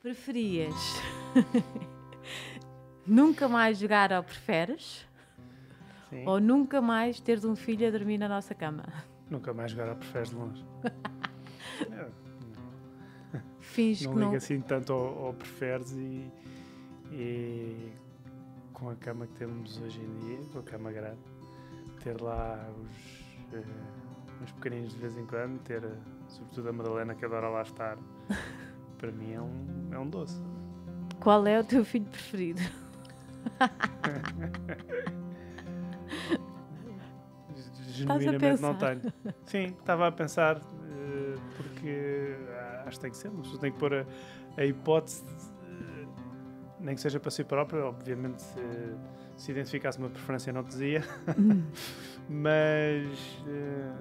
Preferias nunca mais jogar ao preferes? Sim. Ou nunca mais teres um filho a dormir na nossa cama? Nunca mais jogar ao preferes de longe. É, Finge não que liga não... assim tanto ao, ao preferes e, e, com a cama que temos hoje em dia, com a cama grande, ter lá os, uh, eh, os pequeninos de vez em quando, ter eh, sobretudo a Madalena que adora lá estar. para mim é um, é um doce. Qual é o teu filho preferido? Genuinamente não tenho. Sim, estava a pensar, eh, porque eh, acho que tem que ser, mas tem que pôr a, a hipótese, de, eh, nem que seja para si próprio, obviamente se, se identificasse uma preferência não dizia, hum. mas.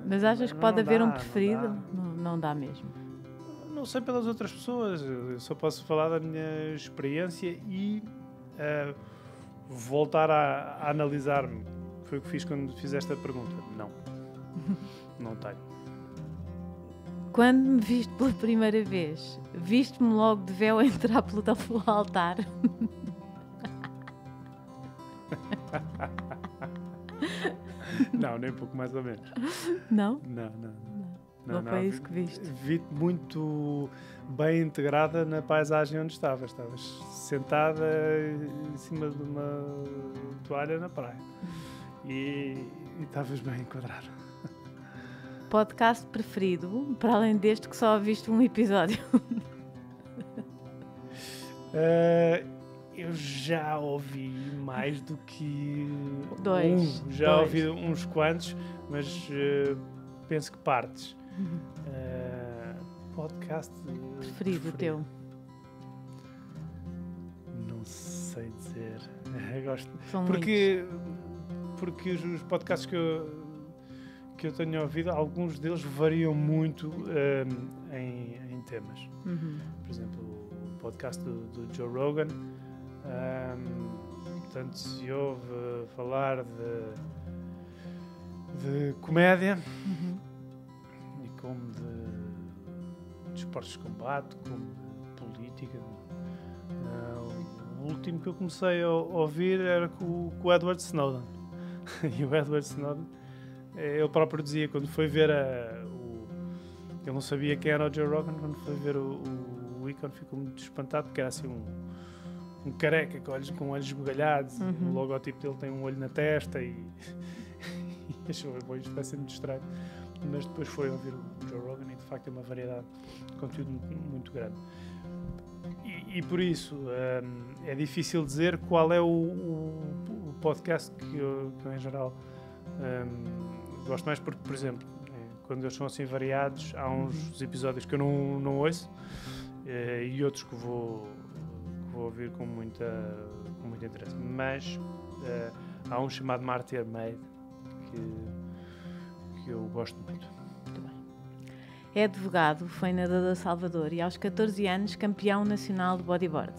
Mas achas que pode haver dá, um preferido? Não dá, não, não dá mesmo não sei pelas outras pessoas, eu só posso falar da minha experiência e uh, voltar a, a analisar-me. Foi o que fiz quando fiz esta pergunta. Não, não tenho. Quando me viste pela primeira vez, viste-me logo de véu entrar pelo altar. não, nem pouco mais ou menos. Não? Não, não. não. É não, foi isso que viste. Vi-te muito bem integrada na paisagem onde estavas. Estavas sentada em cima de uma toalha na praia. Uhum. E, estavas bem enquadrada. Podcast preferido, para além deste que só viste um episódio? uh, eu já ouvi mais do que dois. Um. Já dois. ouvi uns quantos, mas uh, penso que partes. Uh, podcast preferido, preferido teu? Não sei dizer. Eu gosto. São porque, muitos. porque os podcasts que eu, que eu tenho ouvido, alguns deles variam muito um, ehm, em, em, temas. Uhum. Por exemplo, o podcast do, do Joe Rogan. Um, ehm, portanto, se ouve falar de, de comédia. Uhum como de, esportes de combate, como de política. o último que eu comecei a ouvir era com, com o Edward Snowden. e o Edward Snowden, eh, ele próprio dizia, quando foi ver a, o, Ele não sabia quem era o Joe Rogan, quando foi ver o, o, o Icon ficou muito espantado, porque era assim um, um careca com olhos, com olhos bugalhados, uhum. o logotipo dele tem um olho na testa e, e achou, bom, isto vai ser muito estranho. Mas depois foi ouvir o Joe Rogan e de facto é uma variedade de conteúdo muito grande. E, e por isso um, é difícil dizer qual é o, o podcast que eu, que eu, em geral um, gosto mais, porque, por exemplo, é, quando eles são assim variados, há uns uhum. episódios que eu não, não ouço uh, e outros que vou, que vou ouvir com, muita, com muito interesse. Mas uh, há um chamado Martyr Made que, que eu gosto muito. É advogado, foi nadador Salvador e aos 14 anos campeão nacional de bodyboard.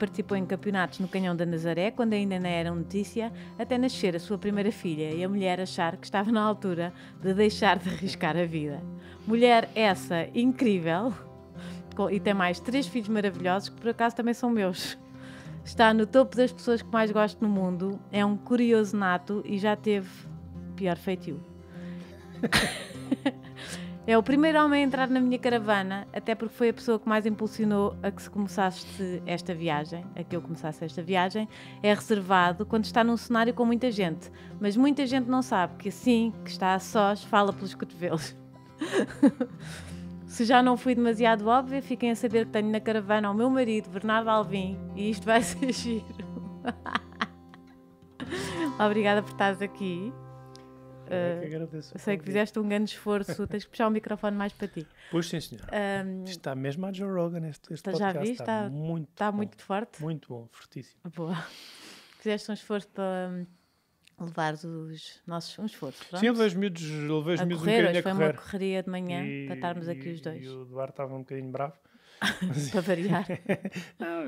Participou em campeonatos no Canhão da Nazaré, quando ainda não era notícia, até nascer a sua primeira filha e a mulher achar que estava na altura de deixar de arriscar a vida. Mulher essa incrível e tem mais três filhos maravilhosos que por acaso também são meus. Está no topo das pessoas que mais gosto no mundo, é um curioso nato e já teve pior feitiço. É o primeiro homem a entrar na minha caravana, até porque foi a pessoa que mais impulsionou a que se começasse esta viagem, a que eu começasse esta viagem. É reservado quando está num cenário com muita gente, mas muita gente não sabe que assim que está a sós fala pelos cotovelos. se já não fui demasiado óbvia, fiquem a saber que tenho na caravana o meu marido, Bernardo Alvim, e isto vai ser giro. Obrigada por estares aqui. Eu, é ah, agradeço sei que fizeste um grande esforço, tens que puxar o microfone mais para ti. Pois sim, senhor. Um, está mesmo a Joe Rogan, este, este então podcast já vi, está, está, muito, está bom, muito forte. Muito bom, fortíssimo. Boa. Fizeste um esforço para hum, levar os nossos um esforço. Pronto? Sim, levei os miúdos, levei os miúdos correr, um bocadinho a correr. Foi uma correria de manhã e, para estarmos aqui os dois. E o Duarte estava um bocadinho bravo. para variar. Não,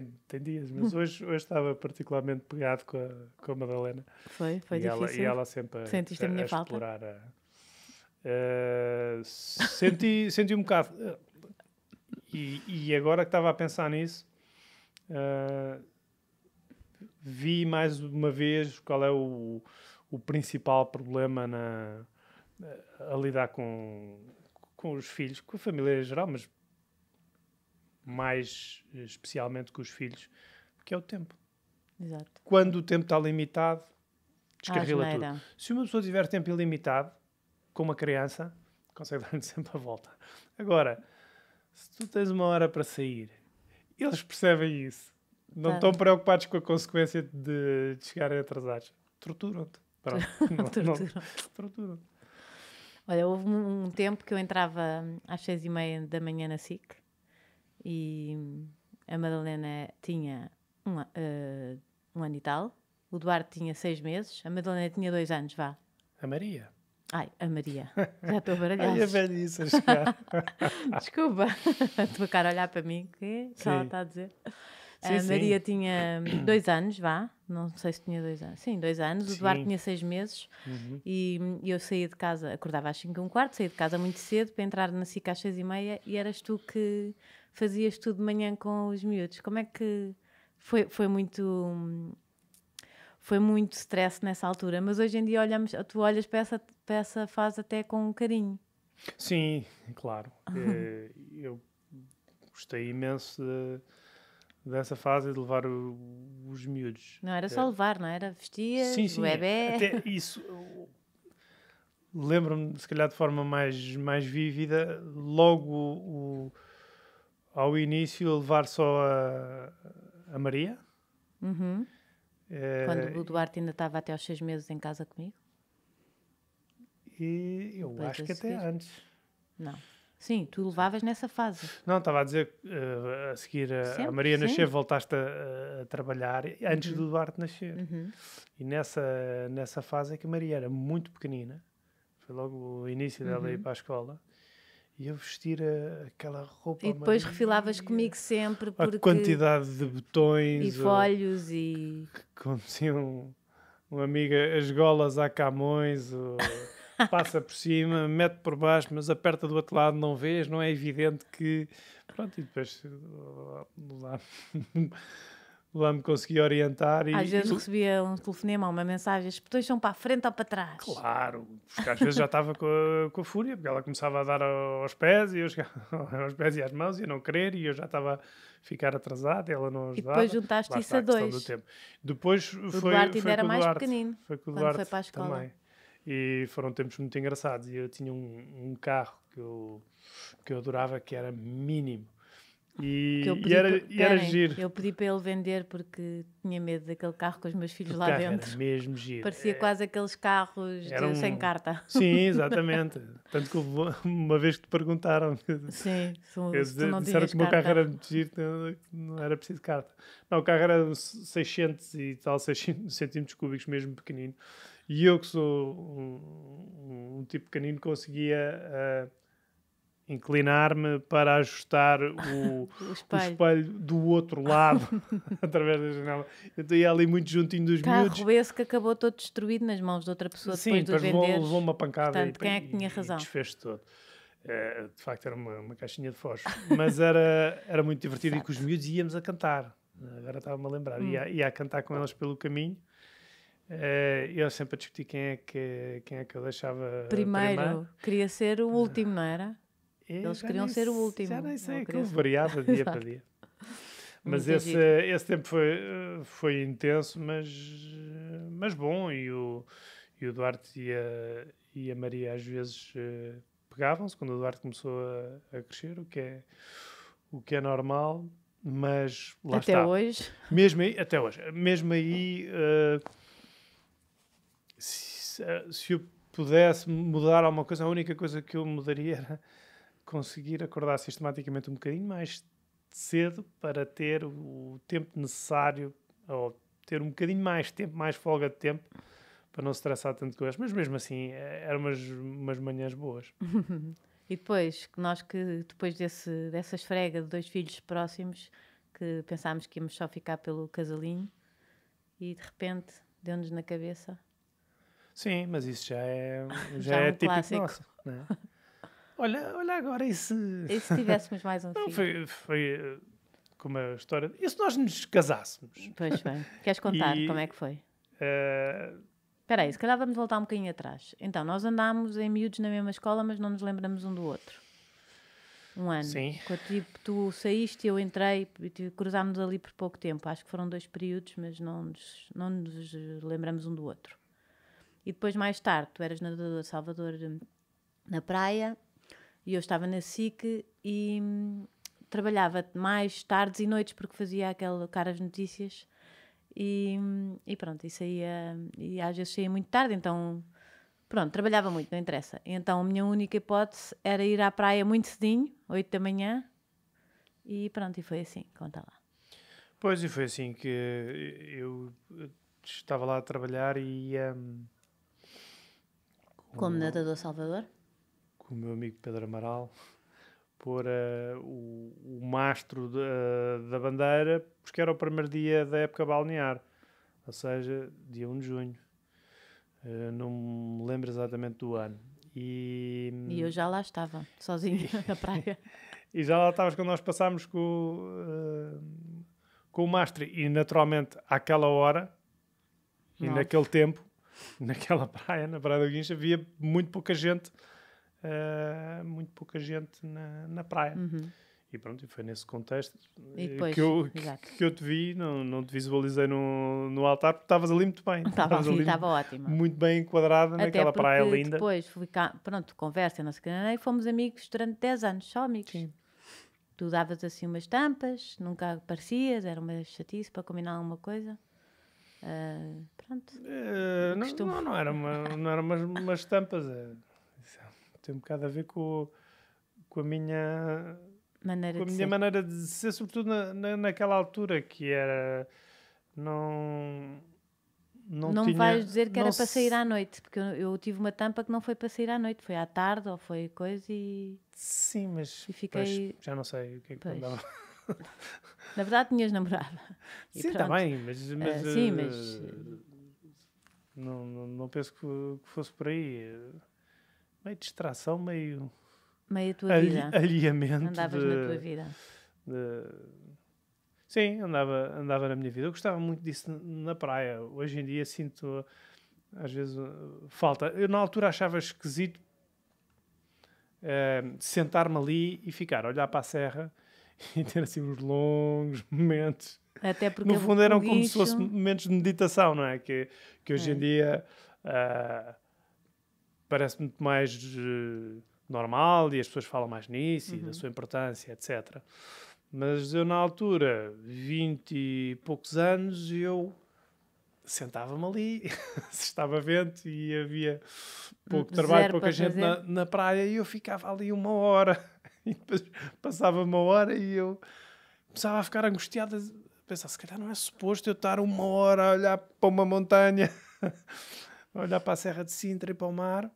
tem, tem dias, mas hum. hoje, hoje estava particularmente pegado com a, com a Madalena. Foi, foi e difícil. Ela, e ela sempre a, Sentiste a, a, minha falta? explorar a, uh, senti, senti um bocado. Uh, e, e agora que estava a pensar nisso, uh, vi mais uma vez qual é o, o principal problema na, a lidar com, com os filhos, com a família em geral, mas mais eh, especialmente com os filhos, que é o tempo. Exato. Quando o tempo está limitado, descarrila tudo. Se uma pessoa tiver tempo ilimitado, com uma criança, consegue dar-lhe sempre a volta. Agora, se tu tens uma hora para sair, eles percebem isso. Não tá. estão preocupados com a consequência de, de chegarem atrasados. Torturam-te. Torturam-te. Olha, houve um tempo que eu entrava hum, às seis e meia da manhã na SIC e a Madalena tinha um, uh, um ano e tal, o Duarte tinha seis meses, a Madalena tinha dois anos, vá. A Maria. Ai, a Maria. Já estou a Ai, a velhice Desculpa. Estou a cara a olhar para mim, que ela está a dizer. Sim, a Maria sim. tinha dois anos, vá. Não sei se tinha dois anos. Sim, dois anos. O Duarte tinha seis meses. Uhum. E eu saía de casa, acordava às cinco e um quarto, saía de casa muito cedo para entrar na SICA às seis e meia e eras tu que fazias tudo de manhã com os miúdos? Como é que foi, foi muito foi muito stress nessa altura, mas hoje em dia olhamos, tu olhas para essa, para essa fase até com um carinho. Sim, claro. é, eu gostei imenso de, dessa fase de levar o, os miúdos. Não era é. só levar, não é? era? Vestia, sim, sim, o bebê. É. Até isso. Lembro-me, se calhar de forma mais, mais vívida, logo o ao início levar só a, a Maria. Uhum. É, Quando o Duarte ainda estava até aos seis meses em casa comigo? E eu Depois acho que até antes. Não. Sim, tu levavas nessa fase. Não, estava a dizer uh, a seguir a, sempre, a Maria nascer, voltaste a, a trabalhar antes uhum. do Duarte nascer. Uhum. E nessa, nessa fase é que a Maria era muito pequenina, foi logo o início dela uhum. ir para a escola e eu vestir a, aquela roupa. E depois refilavas comigo sempre. Porque... A quantidade de botões. E folhos ou, e. Como se um, uma amiga, as golas a camões. Ou... passa por cima, mete por baixo, mas aperta do outro lado, não vês, não é evidente que. Pronto, e depois lá lá me conseguia orientar. E, às vezes e... recebia um telefonema, ou uma mensagem, as pessoas são para a frente ou para trás. Claro, porque às vezes já estava com a, com a fúria, porque ela começava a dar aos pés e eu chegava aos pés e às mãos e a não querer e eu já estava a ficar atrasado, ela não ajudava. E depois juntaste isso a dois. Do depois o foi, Duarte ainda era mais pequenino, foi com o Duarte foi para a escola. Também. E foram tempos muito engraçados. E eu tinha um, um carro que eu, que eu adorava, que era mínimo e, e, era, por... e era giro. Eu pedi para ele vender porque tinha medo daquele carro com os meus filhos o lá dentro. Era mesmo giro. Parecia é... quase aqueles carros de... um... sem carta. Sim, exatamente. Tanto que uma vez que te perguntaram. Sim, se, eu, se não disseram que o meu carro era giro, não era preciso carta. Não, o carro era 600 e tal, 600 centímetros cúbicos, mesmo pequenino. E eu, que sou um, um, um tipo pequenino, conseguia. Uh, inclinar-me para ajustar o, o, espelho. o, espelho. do outro lado através da janela. Então ia ali muito juntinho dos Carro miúdos. Carro esse que acabou todo destruído nas mãos de outra pessoa Sim, depois de vender. Sim, levou uma pancada Portanto, e, quem é que tinha razão? desfez todo. É, de facto era uma, uma caixinha de fósforo. Mas era, era muito divertido e com os miúdos íamos a cantar. Agora estava-me a lembrar. Hum. Ia, ia a cantar com elas pelo caminho. Eh, eu sempre a discutir quem é que, quem é que eu deixava primeiro. primeiro. Queria ser o último, não era? Eles queriam ser o último. Já nem sei, que variava dia para dia. Mas esse, esse tempo foi, foi intenso, mas, mas bom. E o, e o Duarte e a, e a Maria às vezes eh, pegavam-se quando o Duarte começou a, a, crescer, o que é, o que é normal, mas lá até está. hoje. Mesmo aí, até hoje. Mesmo aí, uh, se, se eu pudesse mudar alguma coisa, a única coisa que eu mudaria era conseguir acordar sistematicamente um bocadinho mais cedo para ter o tempo necessário, ou ter um bocadinho mais tempo, mais folga de tempo, para não se traçar tanto com eles. Mas mesmo assim, é, eram umas, umas manhãs boas. e depois, nós que depois desse, dessa esfrega de dois filhos próximos, que pensámos que íamos só ficar pelo casalinho, e de repente deu-nos na cabeça. Sim, mas isso já é, já, já é, é um típico clássico. nosso. Né? Olha, olha agora, e se. E se tivéssemos mais um não, filho? Foi, foi eh, como a história. E se nós nos casássemos? Pois bem. Queres contar e... como é que foi? Eh, Espera uh... aí, se calhar vamos voltar um bocadinho atrás. Então, nós andámos em miúdos na mesma escola, mas não nos lembramos um do outro. Um ano. Sim. Quando tipo, tu saíste, e eu entrei, cruzámos ali por pouco tempo. Acho que foram dois períodos, mas não nos, não nos lembramos um do outro. E depois, mais tarde, tu eras nadador Salvador hum, na praia e eu estava na SIC e hum, trabalhava mais tardes e noites porque fazia aquele caras notícias. E, hum, e pronto, e saía, e às vezes saía muito tarde, então Pronto, trabalhava muito, não interessa. Então a minha única hipótese era ir à praia muito cedinho, 8 da manhã, e pronto, e foi assim, conta lá. Pois, e foi assim que eu estava lá a trabalhar e. Um, como um, nadador Salvador? com o meu amigo Pedro Amaral, pôr uh, o, o, mastro de, eh, da bandeira, porque era o primeiro dia da época balnear, ou seja, dia 1 de junho. Uh, não me lembro exatamente do ano. E, e eu já lá estava, sozinho na praia. e já lá estavas quando nós passámos com, uh, com o mastro. E naturalmente, àquela hora Nossa. e naquele tempo, naquela praia, na Praia do Guincho havia muito pouca gente uh, muito pouca gente na, na praia. Uhum. E pronto, foi nesse contexto depois, que, eu, que, que, eu te vi, não, não te visualizei no, no altar, porque estavas ali muito bem. Estava ali, estava ótima. Muito bem enquadrada Até naquela praia linda. depois, fui cá, pronto, conversa, não sei o que, e fomos amigos durante 10 anos, só amigos. Sim. Tu davas assim umas tampas, nunca aparecias, era uma chatice para combinar alguma coisa. Uh, pronto. Uh, não, não, não, era uma, não eram umas, umas tampas, é, tem um bocado a ver com, com a minha maneira, com a minha ser. maneira de ser, sobretudo na, na, naquela altura que era não não, não tinha, vais dizer que era se... para sair à noite, porque eu, eu, tive uma tampa que não foi para sair à noite, foi à tarde ou foi coisa e. Sim, mas. E fiquei... Pois, já não sei o que é que andava. Na verdade, tinhas namorada. E sim, tá bem, mas. Ah, mas uh, sim, eh, mas. Uh, não, não, não penso que, que fosse por aí. Uh, meio distração, meio. Meio a tua ali, vida. Andavas de, na tua vida. De... Sim, andava, andava na minha vida. Eu gostava muito disso na praia. Hoje em dia sinto, às vezes, uh, falta. Eu na altura achava esquisito é, sentar-me ali e ficar, olhar para a serra e ter assim uns longos momentos. Até porque no fundo eram como se fossem momentos de meditação, não é? Que, que hoje é. em dia uh, parece muito mais uh, normal e as pessoas falam mais nisso uhum. e da uhum. sua importância, etc. Mas eu, na altura, 20 e poucos anos, eu sentava-me ali, se estava vento e havia pouco Zero trabalho, pouca gente na, na, praia, e eu ficava ali uma hora. E depois passava uma hora e eu começava a ficar angustiada, pensar, se calhar não é suposto eu estar uma hora a olhar para uma montanha, a olhar para a Serra de Sintra e para o mar.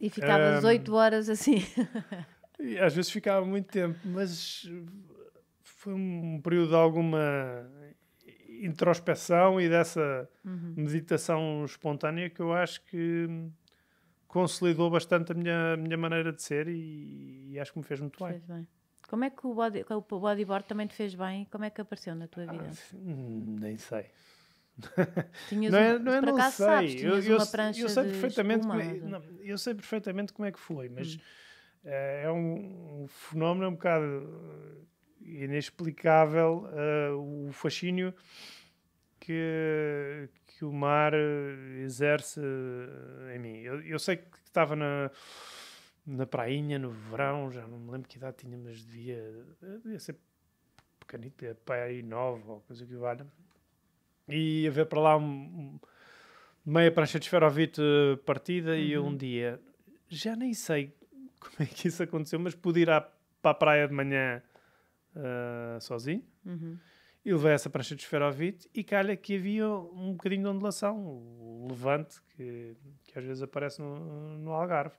E ficavas um, 8 horas assim. e às vezes ficava muito tempo, mas foi um período de alguma introspeção e dessa uhum. meditação espontânea que eu acho que consolidou bastante a minha, a minha maneira de ser e, e acho que me fez muito bem. bem. Como é que o, body, o bodyboard também te fez bem? Como é que apareceu na tua ah, vida? Ah, nem sei. Tinhas não é, não, é, é, não sei. Sabes, eu, eu, eu, sei perfeitamente espuma, como, não, eu sei perfeitamente como é que foi, mas hum. Eh, é um, um, fenómeno um bocado inexplicável uh, o fascínio que, que o mar exerce eh, em mim. Eu, eu sei que estava na, na prainha no verão, já não me lembro que idade tinha, mas devia, devia ser pequenito, devia pai nove ou coisa que vale e haver para lá um, meia prancha de esferovite partida uhum. e um dia já nem sei como é que isso aconteceu, mas pude ir à, para a praia de manhã uh, sozinho uhum. e levei essa prancha de esferovite e calha que havia um bocadinho de ondulação, o levante que, que às vezes aparece no, no Algarve.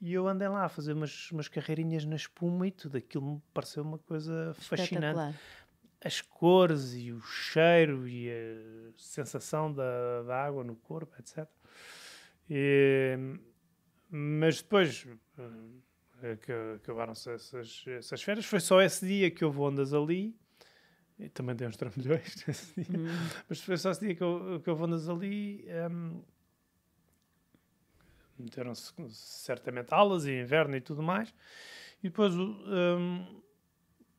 E eu andei lá a fazer umas, umas carreirinhas na espuma e tudo aquilo me pareceu uma coisa fascinante as cores e o cheiro e a sensação da, da água no corpo, etc. E, mas depois eh, acabaram-se essas, essas férias. Foi só esse dia que houve ondas ali. E também dei uns trambolhões nesse dia. Hum. Mas foi só esse dia que, eu, que houve ondas ali. Um, ehm, Meteram-se certamente alas e inverno e tudo mais. E depois, um, ehm,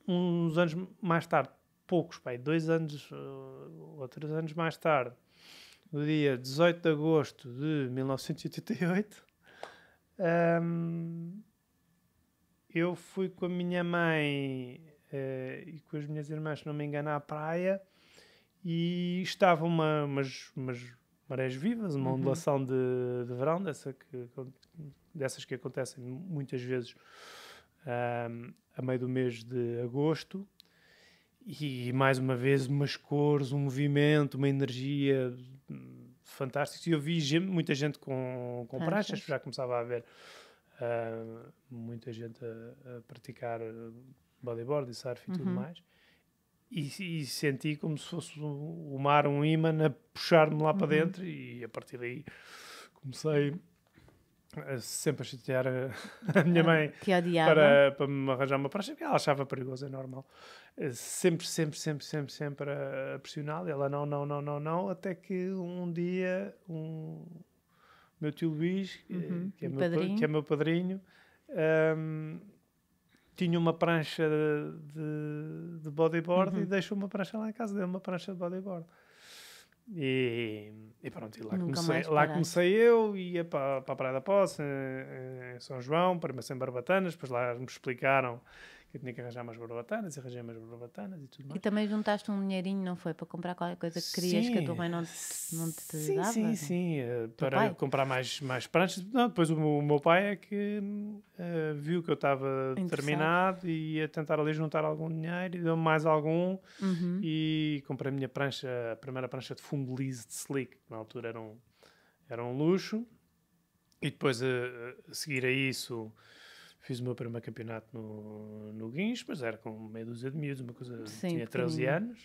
uns anos mais tarde, poucos, pai, dois anos uh, ou três anos mais tarde, no dia 18 de agosto de 1988, um, eu fui com a minha mãe uh, e com as minhas irmãs, se não me engano, à praia e estava uma, umas, umas marés vivas, uma uhum. ondulação de, de verão, dessa que, dessas que acontecem muitas vezes um, a meio do mês de agosto e mais uma vez umas cores, um movimento, uma energia hum, fantástica. E eu vi gente, muita gente com, com pranchas, já começava a haver uh, muita gente a, a praticar ah, bodyboard e surf e uhum. tudo mais. E, e, senti como se fosse o mar um imã a puxar-me lá uhum. para dentro e a partir daí comecei sempre a chatear a, a minha mãe para, é? para me arranjar uma prancha, porque ela achava perigoso, é normal sempre, sempre, sempre, sempre, sempre a pressioná-la. Ela não, não, não, não, não, até que um dia um meu tio Luís, uhum, que, é meu, padrinho. que é meu padrinho, um, tinha uma prancha de, de bodyboard uhum. e deixou uma prancha lá em casa, deu uma prancha de bodyboard. E, e pronto, e lá, comecei, lá comecei eu, ia para, para a Praia da Posse, em, em São João, primeiro sem Barbatanas, depois lá me explicaram eu tinha que arranjar umas barbatanas, arranjei umas barbatanas e tudo mais. E também juntaste um dinheirinho, não foi? Para comprar qualquer coisa que querias sim. que a tua mãe não te, não te dava? Sim, né? sim, eh, para pai? comprar mais, mais pranchas. Não, depois o, o meu pai é que uh, viu que eu estava determinado e ia tentar ali juntar algum dinheiro e deu-me mais algum uhum. e comprei a minha prancha, a primeira prancha de fundo liso de slick, que na altura era um, era um luxo. E depois, uh, a seguir a isso Fiz o meu primeiro campeonato no, no Guins, mas era com meia dúzia de miúdos, uma coisa. Sim, tinha 13 anos.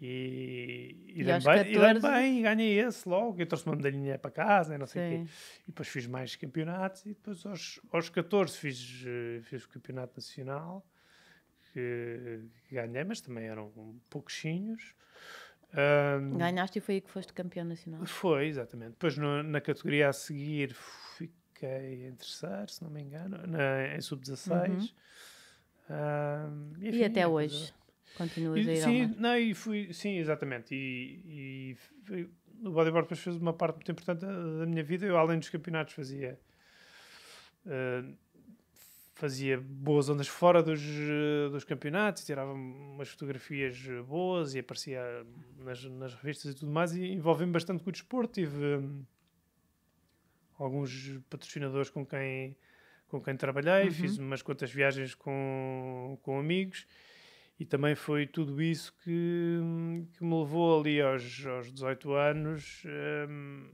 E, e, e, bem, 14... e bem, e ganhei esse logo. Eu trouxe uma medalhinha para casa, e não sei o quê. E depois fiz mais campeonatos. E depois, aos, aos 14, fiz, eh, fiz o campeonato nacional, que, que ganhei, mas também eram pouquinhos. Um, Ganhaste e foi aí que foste campeão nacional. Foi, exatamente. Depois, no, na categoria a seguir, fiquei fiquei em terceiro, se não me engano, na, em sub-16. Uhum. e, e até hoje? Continuas e, a ir sim, Não, e fui, sim, exatamente. E, e o bodyboard depois fez uma parte muito importante da, da, minha vida. Eu, além dos campeonatos, fazia. Uh, fazia boas ondas fora dos, dos campeonatos, tirava umas fotografias boas e aparecia nas, nas revistas e tudo mais, e envolvi-me bastante com o desporto, tive, alguns patrocinadores com quem, com quem trabalhei, uhum. fiz umas quantas viagens com, com amigos e também foi tudo isso que, que me levou ali aos, aos 18 anos um,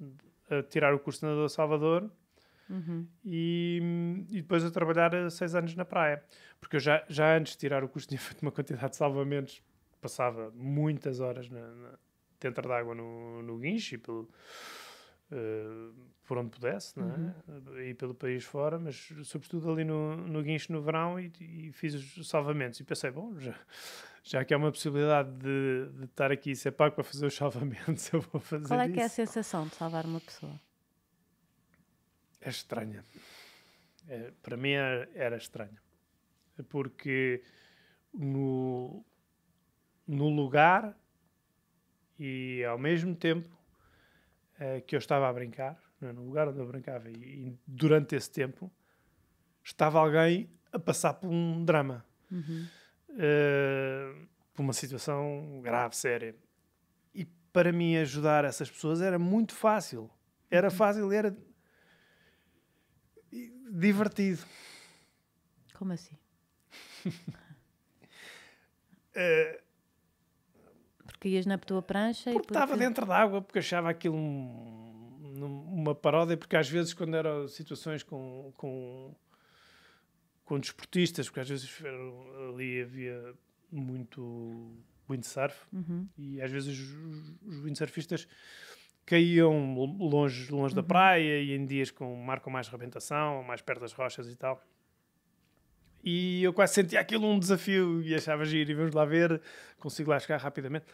ehm, a tirar o curso de nadador Salvador uhum. e, e, depois a trabalhar seis anos na praia. Porque eu já, já antes de tirar o curso tinha feito uma quantidade de salvamentos, passava muitas horas na, na, dentro d'água no, no guincho e pelo eh, por onde pudesse, né? uhum. ir pelo país fora, mas sobretudo ali no, no guincho no verão e, e fiz os salvamentos. E pensei, bom, já, já que há uma possibilidade de, de estar aqui e ser pago para fazer os salvamentos, eu vou fazer Qual é isso. que é a sensação de salvar uma pessoa? É estranha. É, para mim era, era estranha. Porque no, no lugar e ao mesmo tempo uh, que eu estava a brincar, é? no lugar onde eu brincava, e, e durante esse tempo estava alguém a passar por um drama, uhum. uh, por uma situação grave, séria. E para mim ajudar essas pessoas era muito fácil. Era uhum. fácil, era divertido. Como assim? uh, caías na tua prancha porque e porque... estava dentro d'água, porque achava aquilo um, uma paródia, porque às vezes quando eram situações com, com, com desportistas, porque às vezes ali havia muito windsurf uhum. e às vezes os, os windsurfistas caíam longe, longe uhum. da praia e em dias com mar com mais rebentação, mais perto das rochas e tal. E eu quase sentia aquilo um desafio e achava giro e vamos lá ver, consigo lá chegar rapidamente.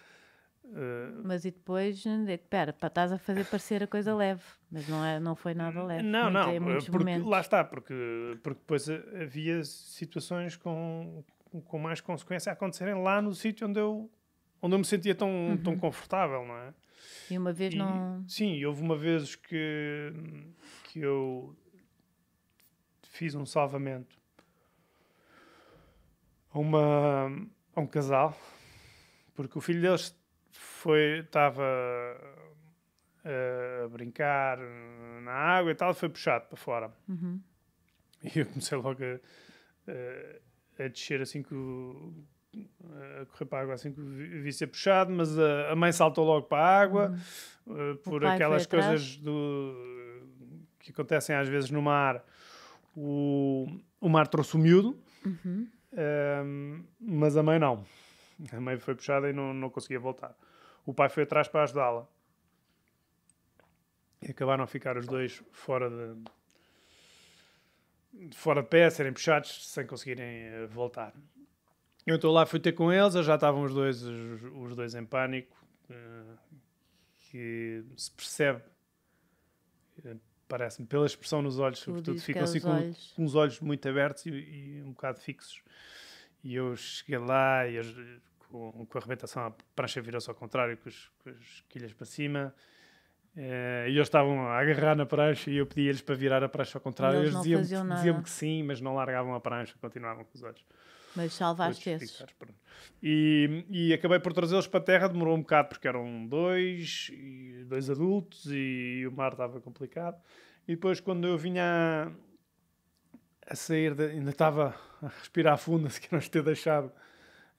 Eh, mas e depois, eh, espera, estás a fazer parecer a coisa leve, mas não, é, não foi nada leve. Não, não, eh, porque, lá está, porque, porque depois havia situações com, com mais consequência a acontecerem lá no sítio onde eu, onde eu me sentia tão, uhum. tão confortável, não é? E uma vez e, não. Sim, houve uma vez que, que eu fiz um salvamento a, uma, a um casal, porque o filho deles foi, estava eh, a brincar eh, na água e tal, foi puxado para fora. Uhum. E eu comecei logo a, eh, a descer assim que a correr para a água assim que vi ser puxado, mas a, a mãe saltou logo para a água uhum. uh, por aquelas coisas do, que acontecem às vezes no mar. O, o mar trouxe o miúdo, uhum. uh, mas a mãe não. A mãe foi puxada e não, não conseguia voltar. O pai foi atrás para ajudá-la. E acabaram a ficar os dois fora de, fora de pé, a serem puxados, sem conseguirem eh, voltar. Eu estou lá, fui ter com eles, já estavam os dois, os, os dois em pânico, eh, que se percebe, eh, parece-me, pela expressão nos olhos, sobretudo, ficam assim com, com, os olhos muito abertos e, e, um bocado fixos. E eu cheguei lá e eu, com, com a arrebentação, a prancha virou-se ao contrário, com, os, com as quilhas para cima. Eh, e eles estavam a agarrar na prancha e eu pedi-lhes para virar a prancha ao contrário. Eles, eles diziam diziam que sim, mas não largavam a prancha, continuavam com os olhos. Mas salvaste esses. E, e acabei por trazê-los para a terra, demorou um bocado porque eram dois, dois adultos e, o mar estava complicado. E depois, quando eu vinha a, a sair, de, ainda estava a respirar fundo, se que não ter deixado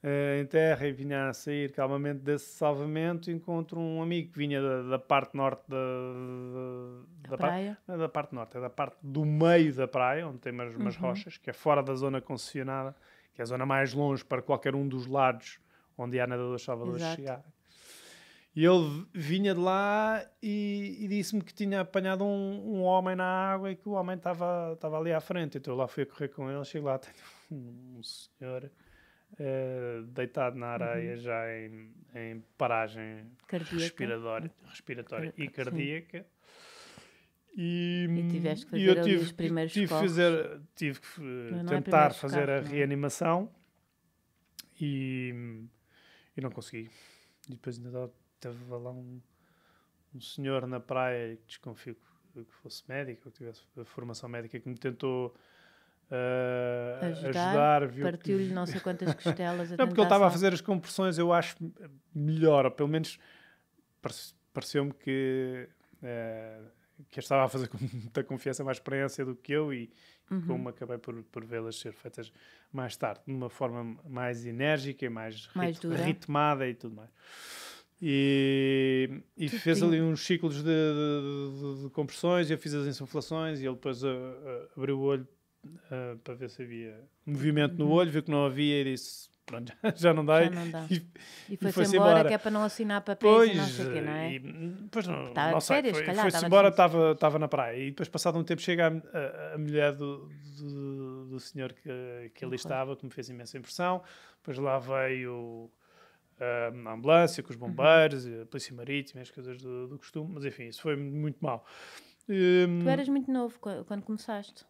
eh, em terra e vinha a sair calmamente desse salvamento, encontro um amigo que vinha da, da parte norte da, da, da praia. Parte, é da parte norte, é da parte do meio da praia, onde tem umas, umas uhum. rochas, que é fora da zona concessionada, que é a zona mais longe para qualquer um dos lados onde há nadadores salvadores chegar. E ele vinha de lá e, e disse-me que tinha apanhado um, um, homem na água e que o homem estava ali à frente. Então eu lá fui a correr com ele, chego lá, tenho um senhor eh, deitado na areia, uhum. já em, em paragem respiratória, respiratória e cardíaca. E, e tiveste que fazer eu tive, os primeiros tive fazer Tive que é tentar é fazer a é? reanimação e, e não consegui. E depois ainda teve lá um, um senhor na praia que desconfio que, fosse médico, que tivesse a formação médica, que me tentou ajudar, viu partiu-lhe não sei quantas costelas. não, porque ele estava a fazer as compressões, eu acho melhor, ou pelo menos pareceu-me que, eh, que ele estava a fazer com muita confiança, mais experiência do que eu, e uhum. como acabei por, por vê-las ser feitas mais tarde, de uma forma mais enérgica e mais, mais rit ritmada e tudo mais. E, e fez ali uns ciclos de, de, de, de, compressões, eu fiz as insuflações e ele depois uh, abriu o olho uh, para ver se havia movimento no olho, viu que não havia e disse: Pronto, já, já não dá. Já não dá. E, e, foi-se foi embora, embora, que é para não assinar papéis pois, e não sei o quê, não é? E, pois não, estava não sei, férias, foi, calhar. Foi-se embora, assim. estava, estava na praia. E depois, passado um tempo, chega a, a, a mulher do, do, do, senhor que, que ali estava, que me fez imensa impressão. Depois lá veio uh, a ambulância, com os uhum. bombeiros, uhum. a polícia marítima, as coisas do, do costume. Mas enfim, isso foi muito mal. tu hum, eras muito novo quando começaste.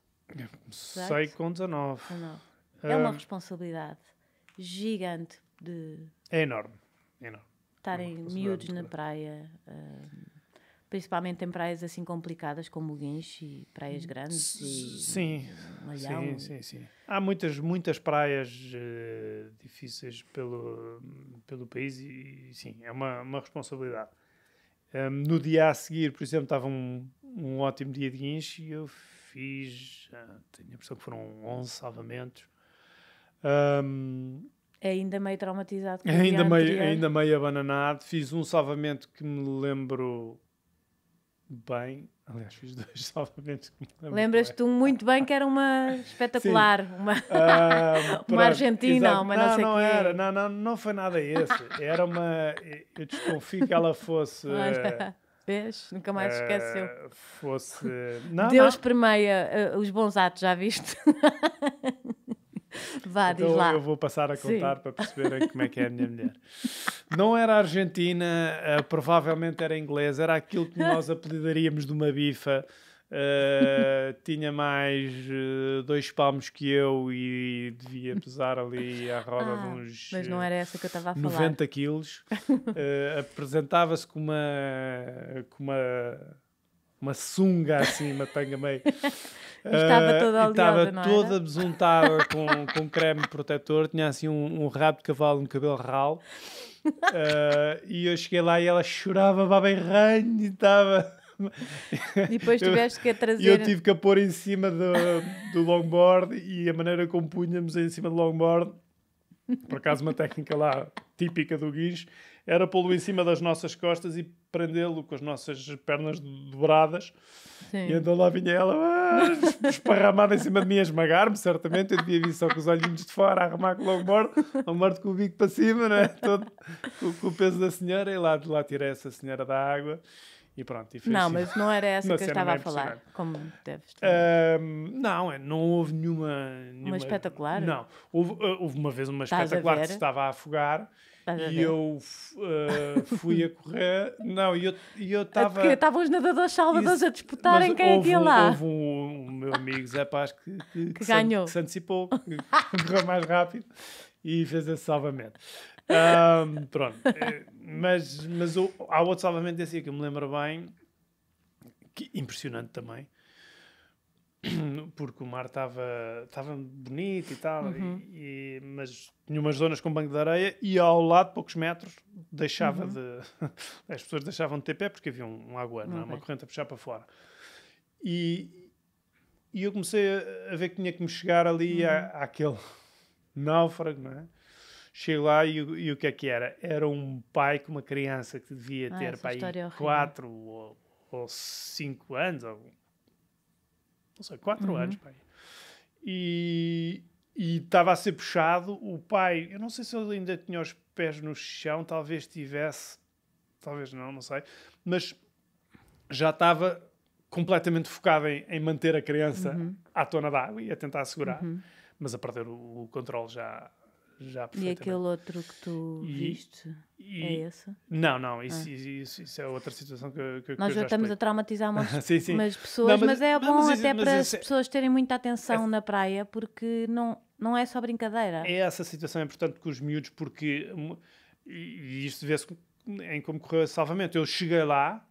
Comecei com 19. É uma responsabilidade gigante de. É enorme. É enorme. Estarem é miúdos na praia, hum, principalmente em praias assim complicadas como o Guincho e praias grandes. E sim, Malhão. sim, sim, sim. Há muitas, muitas praias uh, difíceis pelo, pelo país e, e sim, é uma, uma responsabilidade. Um, no dia a seguir, por exemplo, estava um, um ótimo dia de Guincho e eu fiz, tenho a impressão que foram 11 salvamentos. Um, é ainda meio traumatizado. É ainda meio, ainda meio abananado. Fiz um salvamento que me lembro bem. Aliás, fiz dois salvamentos que me lembro Lembras-te muito bem que era uma espetacular, uma, uh, uma argentina, exato. uma não, não sei não era, não, não, não foi nada esse. Era uma... Eu desconfio que ela fosse... Vês? Nunca mais uh, esqueceu. Fosse. Não, Deus não. permeia uh, os bons atos, já viste? Vá, então, diz lá. Eu vou passar a contar Sim. para perceberem como é que é a minha mulher. Não era argentina, uh, provavelmente era inglesa, era aquilo que nós apelidaríamos de uma bifa. Uh, tinha mais uh, dois palmos que eu e devia pesar ali à roda ah, de uns. Mas não eh, era essa que eu a 90 falar. 90 quilos. Uh, Apresentava-se com uma. com uma. uma sunga assim, uma tanga meio. estava toda oleosa, Estava toda besuntada com, com creme protetor, tinha assim um, um rabo de cavalo, um cabelo ralo. e eu cheguei lá e ela chorava, baba e ranho, e estava depois tiveste que a trazer. Eu tive que a pôr em cima do, do longboard e a maneira como punhamos em cima do longboard, por acaso uma técnica lá típica do guincho, era pô-lo em cima das nossas costas e prendê-lo com as nossas pernas dobradas. Sim. E andou então lá vinha ela ah, esparramada em cima de mim a esmagar-me, certamente. Eu devia vir só com os olhinhos de fora a arrumar com o longboard, longboard com o bico para cima, né? Todo, com, com, o peso da senhora. E lá, lá tirei essa senhora da água e pronto, e fez Não, assim. mas não era essa que eu estava a falar, como deves uh, Não, é, não houve nenhuma, nenhuma... Uma espetacular? Não, houve, eh, houve uma vez uma espetacular que se estava a afogar e a eu uh, fui a correr... não, e eu estava... Eu é estavam os nadadores salvadores a disputarem quem é que ia um, lá. Houve um, um meu amigo Zé Paz que, que, que, que ganhou. Se, que se antecipou, que correu mais rápido e fez esse salvamento. Um, pronto. Eh, mas, mas o, há outro salvamento desse aqui que eu me lembro bem, que, impressionante também, porque o mar estava estava bonito e tal, uhum. e, e, mas tinha umas zonas com banco de areia e ao lado, poucos metros, deixava uhum. de. As pessoas deixavam de ter pé porque havia um, um é? uma corrente a puxar para fora. E, e eu comecei a, ver que tinha que me chegar ali uhum. àquele náufrago, não é? Chego lá e, e, o que é que era? Era um pai com uma criança que devia ah, ter pai 4 é ou, ou 5 anos, ou não sei, 4 uhum. anos, pai. E estava a ser puxado. O pai, eu não sei se ele ainda tinha os pés no chão, talvez tivesse, talvez não, não sei, mas já estava completamente focado em, em, manter a criança uhum. à tona d'água e a tentar segurar, uhum. mas a perder o, o controle já já E é aquele outro que tu e, viste? E, é esse? Não, não, isso, ah. isso, isso, é outra situação que, que Nós já estamos explico. a traumatizar umas, sim, sim. umas pessoas, não, mas, mas, é bom mas até mas para as é- pessoas terem muita atenção é... na praia, porque não, não é só brincadeira. É essa situação é importante com os miúdos, porque. E isto vê-se em como correu esse salvamento. Eu cheguei lá,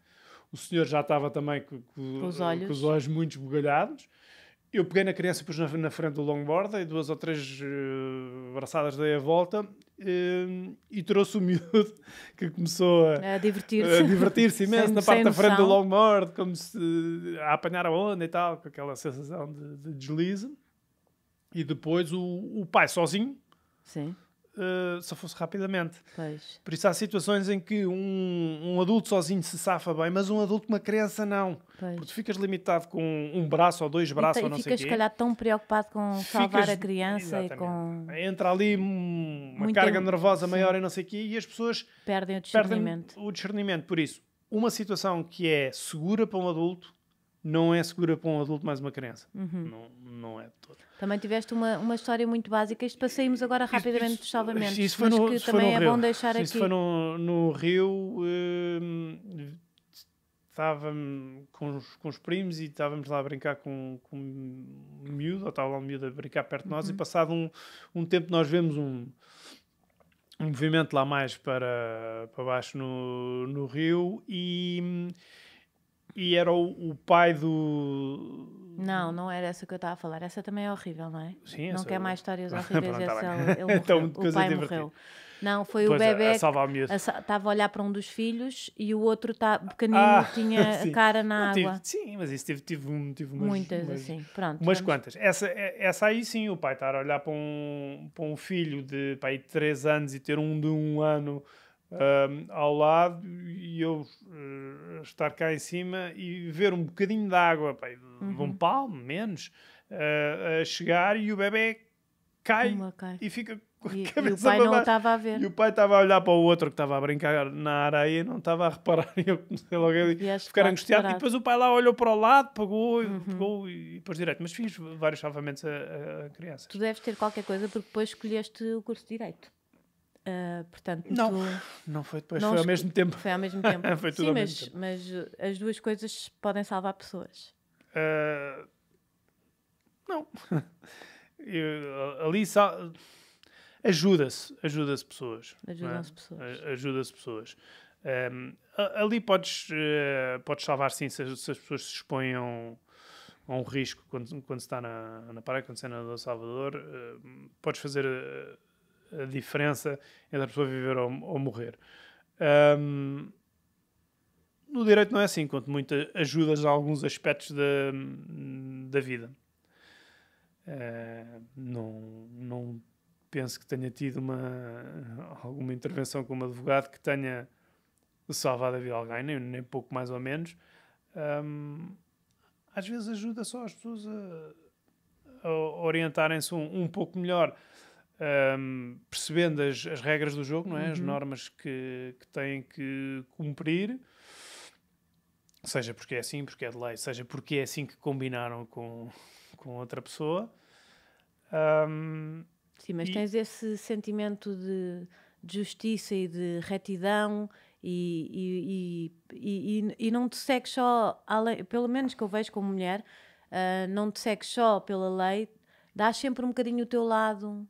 o senhor já estava também com, com, com os, olhos. Eh, com os olhos muito esbugalhados eu peguei na criança, pus na, na frente do longboard, e duas ou três uh, eh, braçadas, dei a volta uh, e trouxe o miúdo que começou a, a divertir-se divertir imenso sem, na parte da frente do longboard, como se, a apanhar a onda e tal, com aquela sensação de, de deslize. E depois o, o pai sozinho. Sim eh, se fosse rapidamente. Pois. Por isso há situações em que um, um, adulto sozinho se safa bem, mas um adulto, uma criança, não. Pois. Porque ficas limitado com um braço ou dois braços e, ou não e ficas, sei ficas, se calhar, tão preocupado com ficas, salvar a criança exatamente. e com... Entra ali uma Muito carga em... nervosa Sim. maior e não sei o quê e as pessoas... Perdem o discernimento. Perdem o discernimento, por isso. Uma situação que é segura para um adulto não é segura para um adulto mais uma criança. Uhum. Não, não é de todo. Também tiveste uma, uma história muito básica, isto para sairmos agora rapidamente isso, dos salvamentos, isso foi no, que também no é Rio. bom deixar isso aqui. Isso foi no, no Rio, hum, estava com os, com os primos e estávamos lá a brincar com, com um miúdo, ou estava lá um miúdo a brincar perto de nós, uhum. e passado um, um tempo nós vemos um, um movimento lá mais para, para baixo no, no rio e, hum, e era o, o pai do não, não era essa que eu estava a falar. Essa também é horrível, não é? Sim, essa... Não quer é mais histórias horríveis. Pronto, tá essa, é ele, morreu. então, o pai morreu. Não, foi pois o é, bebê estava a, a olhar para um dos filhos e o outro tá, ah, pequenino ah, tinha sim. a cara na água. sim, mas isso tive, tive, um, tive umas, Muitas, umas, assim, pronto. Umas vamos... quantas. Essa, essa aí sim, o pai estar a olhar para um, para um filho de pai, 3 anos e ter um de um ano um, ao lado e eu uh, estar cá em cima e ver um bocadinho de água, pá, uhum. um palmo, menos, uh, a chegar e o bebê cai, cai. e fica com a e, cabeça e o pai não estava a ver. E o pai estava a olhar para o outro que estava a brincar na areia e não estava a reparar. E eu comecei logo a ficar angustiado. E depois o pai lá olhou para o lado, pagou, uhum. pegou e depois direito. Mas fiz vários salvamentos a, a, a criança. Tu deves ter qualquer coisa porque depois escolheste o curso de direito. Uh, portanto, não, tu... não foi depois, não foi ao mesmo tempo. Foi ao mesmo tempo. foi tudo Sim, mas, tempo. mas as duas coisas podem salvar pessoas. Uh, não. Eu, ali sal... ajuda-se, ajuda-se pessoas. Ajuda-se é? pessoas. Ajuda-se pessoas. Um, ali podes, uh, podes salvar sim se, se as pessoas se exponham a um risco quando, quando se está na, na Paraíba, quando se é na do Salvador, uh, podes fazer uh, a diferença entre a pessoa viver ou, ou morrer. Um, no direito não é assim, quanto muito ajudas a alguns aspectos da, da vida. Uh, não, não penso que tenha tido uma, alguma intervenção como advogado que tenha salvado a vida de alguém, nem, nem pouco mais ou menos. Um, às vezes ajuda só as pessoas a, a orientarem-se um, um pouco melhor um, percebendo as, as, regras do jogo, não é? Uhum. as normas que, que têm que cumprir, seja porque é assim, porque é de lei, seja porque é assim que combinaram com, com outra pessoa. Um, Sim, mas e... tens esse sentimento de, de justiça e de retidão e, e, e, e, não te segues só, além, pelo menos que eu vejo como mulher, uh, não te segues só pela lei, dás sempre um bocadinho o teu lado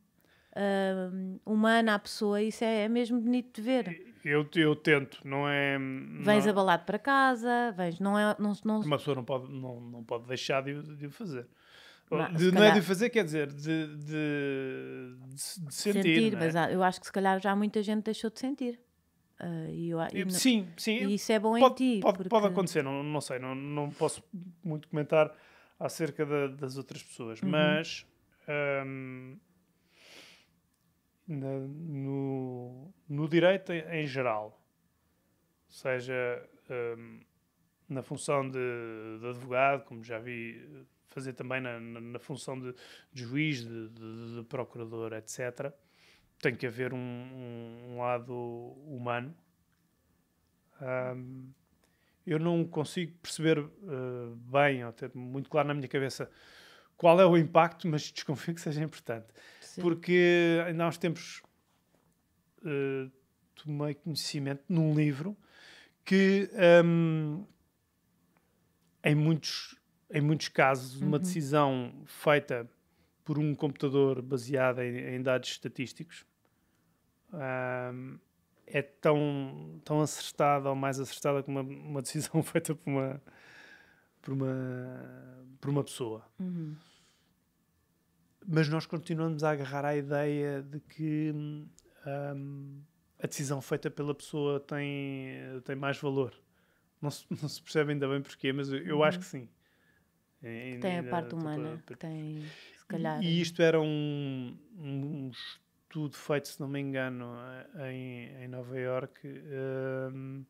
uh, humana à pessoa, isso é, é, mesmo bonito de ver. Eu, eu tento, não é. Não... Vens é abalado para casa, vens, não é. Não, não... Uma pessoa não pode, não, não pode deixar de, o fazer. Não, de, calhar... não é de fazer, quer dizer, de, de, de, de sentir. sentir é? mas eu acho que se calhar já muita gente deixou de sentir. Uh, e eu, e sim, sim. E isso é bom pode, em ti. Pode, porque... pode acontecer, não, não sei, não, não posso muito comentar acerca da, das outras pessoas, uhum. mas. Um, na, no, no direito em geral, seja um, na função de, de, advogado, como já vi fazer também na, na, na função de, de juiz, de, de, procurador, etc., tem que haver um, um, um lado humano. Hum, eu não consigo perceber uh, bem, ou ter muito claro na minha cabeça, qual é o impacto, mas desconfio que seja importante. Sim. Porque ainda há uns tempos uh, tomei conhecimento num livro que um, ehm, em, muitos, em muitos casos uhum. uma decisão feita por um computador baseada em, em dados estatísticos um, ehm, é tão, tão acertada ou mais acertada que uma, uma decisão feita por uma por uma, por uma pessoa. Uhum. Mas nós continuamos a agarrar à ideia de que um, a decisão feita pela pessoa tem, tem mais valor. Não se, não se percebe ainda bem porquê, mas eu, eu uhum. acho que sim. É, tem a parte humana, para, tem, se calhar. E isto era um, um estudo feito, se não me engano, em, em Nova Iorque. Um,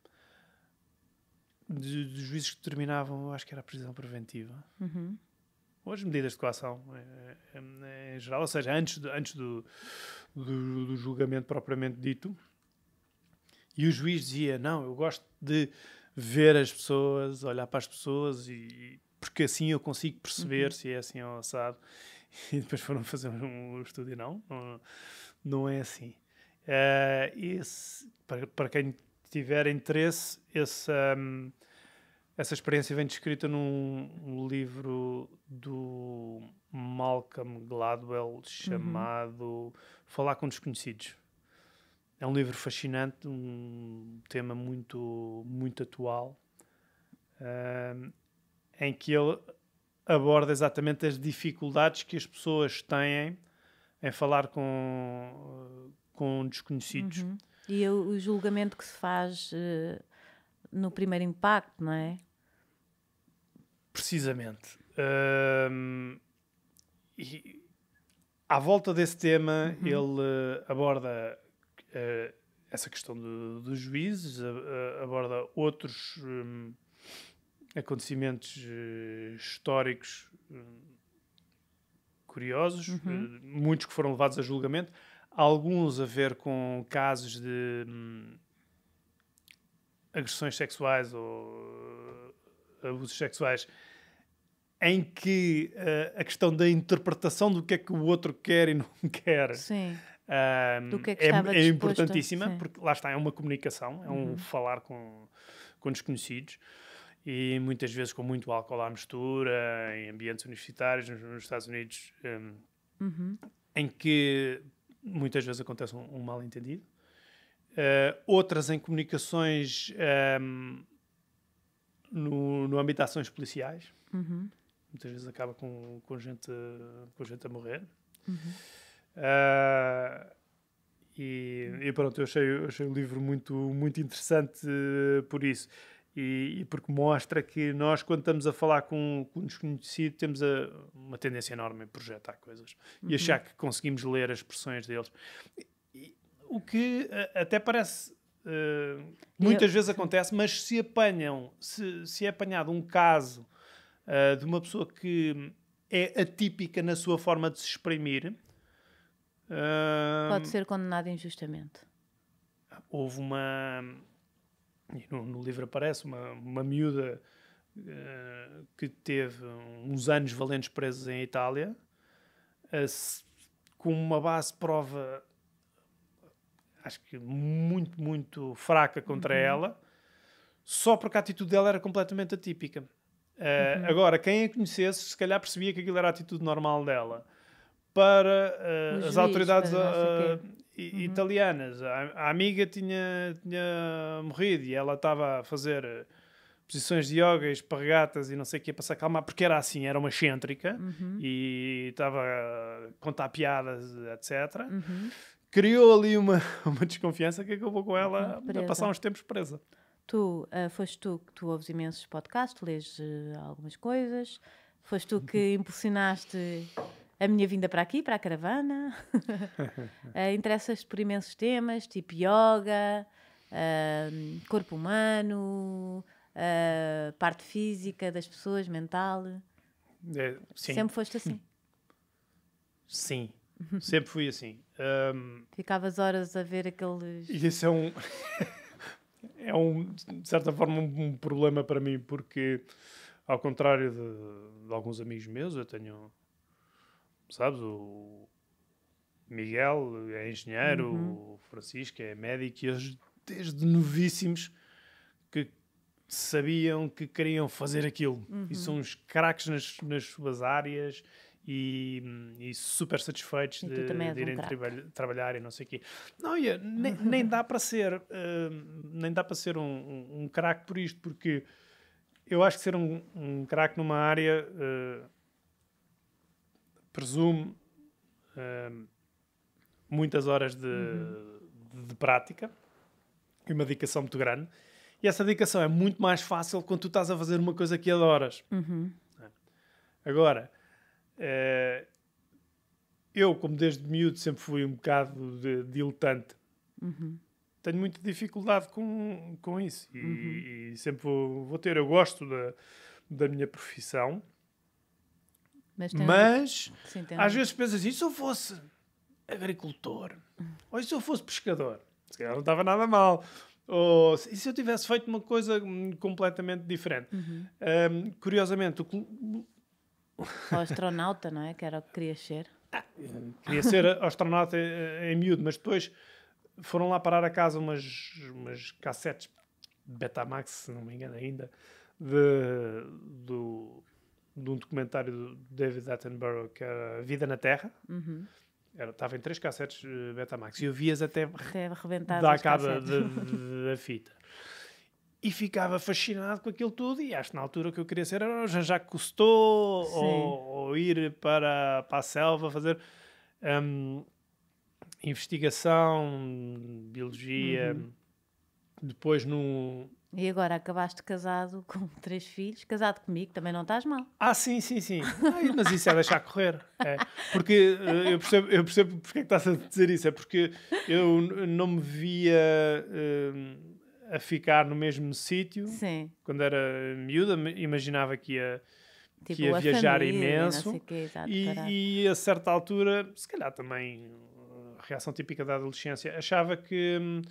de, de juízes que determinavam, acho que era a prisão preventiva. Uhum. Ou as medidas de coação, é, é, é, em geral, ou seja, antes, de, antes do, do, do julgamento propriamente dito. E o juiz dizia: Não, eu gosto de ver as pessoas, olhar para as pessoas, e, porque assim eu consigo perceber uhum. se é assim ou assado. E depois foram fazer um estudo e não, não, não é assim. Uh, esse, para, para quem tiver interesse, esse, um, essa experiência vem descrita num livro do Malcolm Gladwell chamado uhum. Falar com Desconhecidos. É um livro fascinante, um tema muito, muito atual, um, em que ele aborda exatamente as dificuldades que as pessoas têm em falar com, com desconhecidos. Uhum. E o julgamento que se faz uh, no primeiro impacto, não é? Precisamente. Hum, e à volta desse tema, uhum. ele uh, aborda uh, essa questão do, dos juízes, aborda outros um, acontecimentos históricos um, curiosos, uhum. muitos que foram levados a julgamento alguns a ver com casos de hum, agressões sexuais ou uh, abusos sexuais em que uh, a questão da interpretação do que é que o outro quer e não quer sim. Hum, que é, que é, é importantíssima, sim. porque lá está, é uma comunicação, é um uhum. falar com, com desconhecidos e muitas vezes com muito álcool à mistura, em ambientes universitários nos, nos Estados Unidos, um, uhum. em que muitas vezes acontece um, um mal-entendido. Uh, outras em comunicações um, ehm, no, no âmbito de ações policiais. Uhum. Muitas vezes acaba com, com, gente, com gente a morrer. Uhum. Uh, e, e, pronto, eu achei, achei o livro muito, muito interessante uh, por isso. E, e, porque mostra que nós, quando estamos a falar com, com um desconhecido, temos a, uma tendência enorme em projetar coisas uhum. e achar que conseguimos ler as expressões deles. e, o que a, eh, até parece. Uh, muitas Eu... vezes acontece, mas se apanham, se, se é apanhado um caso uh, de uma pessoa que é atípica na sua forma de se exprimir, uh, pode ser condenado injustamente. Houve uma e no, no livro aparece uma, uma miúda uh, que teve uns anos valentes presos em Itália, uh, se, com uma base prova, acho que muito, muito fraca contra uhum. ela, só porque a atitude dela era completamente atípica. Uh, uhum. Agora, quem a conhecesse, se calhar percebia que aquilo era a atitude normal dela. Para eh, as juiz, autoridades. Para uhum. italianas. A, a, amiga tinha, tinha morrido e ela estava a fazer eh, posições de yoga, esparregatas e não sei o que para se acalmar, porque era assim, era uma excêntrica uhum. e estava a contar piadas, etc. Uhum. Criou ali uma, uma desconfiança que acabou com ela uhum. a passar uns tempos presa. Tu, uh, foste tu que tu ouves imensos podcasts, lês uh, algumas coisas, foste tu que impulsionaste a minha vinda para aqui, para a caravana. uh, eh, interessas por imensos temas, tipo yoga, uh, corpo humano, uh, parte física das pessoas, mental. É, Sempre foste assim? Sim, sempre fui assim. Um... Ehm, Ficavas horas a ver aqueles. E isso é um. é um, de certa forma, um problema para mim, porque, ao contrário de, de alguns amigos meus, eu tenho sabes? O Miguel é engenheiro, uhum. o Francisco é médico e eles, desde novíssimos, que sabiam que queriam fazer aquilo. Uhum. E são uns craques nas, nas suas áreas e, e, super satisfeitos e de, de, irem um traba trabalhar e não sei o quê. Não, ia, eh, nem, uhum. nem, dá para ser, uh, nem dá para ser um, um, um craque por isto, porque eu acho que ser um, um craque numa área uh, presume ehm, muitas horas de, uhum. de, prática e uma dedicação muito grande. E essa dedicação é muito mais fácil quando tu estás a fazer uma coisa que adoras. Uhum. É. Agora, uh, eu, como desde miúdo sempre fui um bocado de, diletante, uhum. tenho muita dificuldade com, com isso. E, uhum. e sempre vou, vou, ter. Eu gosto da, da minha profissão, mas, Mas Sim, às vezes pensas, e se eu fosse agricultor? Ou se eu fosse pescador? Se calhar não estava nada mal. Ou, e se eu tivesse feito uma coisa hum, completamente diferente? Uhum. Um, curiosamente, o... o astronauta, não é? Que era o que querias ser. Ah, queria ser astronauta eh, em miúdo, mas depois foram lá parar a casa umas, umas cassetes Betamax, se não me engano ainda, de, do de um documentário do David Attenborough que era Vida na Terra. Uhum. Era, estava em três cassetes uh, Betamax e eu vias até, até da acaba da fita. E ficava fascinado com aquilo tudo e acho que na altura o que eu queria ser era o Jean-Jacques Cousteau ou, ou, ir para, para a selva fazer um, investigação, biologia. Uhum. Depois num, e agora acabaste casado com três filhos, casado comigo, também não estás mal. Ah, sim, sim, sim. Ai, mas isso é deixar correr. É. Porque eh, eu percebo, eu percebo porque é que estás a dizer isso. É porque eu não me via uh, a ficar no mesmo sítio. Sim. Quando era miúda, imaginava que ia, tipo, que ia viajar família, imenso. Quê, e, e a certa altura, se calhar também eh, reação típica da adolescência, achava que hum,